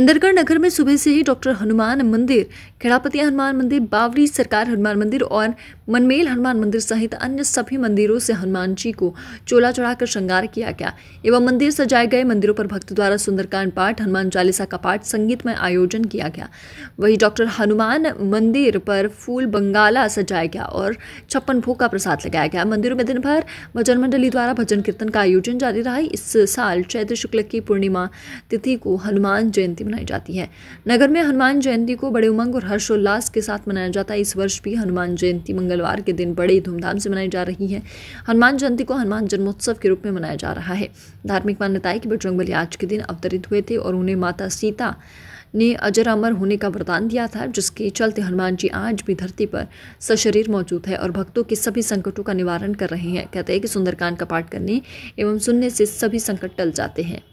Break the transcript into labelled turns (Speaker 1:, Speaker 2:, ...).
Speaker 1: इंदरगढ़ नगर में सुबह से ही डॉक्टर हनुमान मंदिर खेड़ापति हनुमान मंदिर बावरी सरकार हनुमान मंदिर और मनमेल हनुमान मंदिर सहित अन्य सभी मंदिरों से हनुमान जी को चोला चढ़ाकर श्रृंगार किया गया एवं मंदिर सजाए गए मंदिरों पर भक्त द्वारा सुंदरकांड पाठ हनुमान चालीसा का पाठ संगीत में आयोजन किया गया वही डॉक्टर हनुमान मंदिर पर फूल बंगाला सजाया गया और छप्पन भोग का प्रसाद लगाया गया मंदिरों में दिन भर भजन मंडली द्वारा भजन कीर्तन का आयोजन जारी रहा इस साल चैत्र शुक्ल की पूर्णिमा तिथि को हनुमान जयंती जयंती मनाई जाती है नगर में हनुमान जयंती को बड़े उमंग और हर्षोल्लास के साथ मनाया जाता है इस वर्ष भी हनुमान जयंती मंगलवार के दिन बड़े धूमधाम से मनाई जा रही है हनुमान जयंती को हनुमान जन्मोत्सव के रूप में मनाया जा रहा है धार्मिक मान्यता है कि बजरंग आज के दिन अवतरित हुए थे और उन्हें माता सीता ने अजर अमर होने का वरदान दिया था जिसके चलते हनुमान जी आज भी धरती पर सशरीर मौजूद है और भक्तों के सभी संकटों का निवारण कर रहे हैं कहते हैं कि सुंदरकांड का पाठ करने एवं सुनने से सभी संकट टल जाते हैं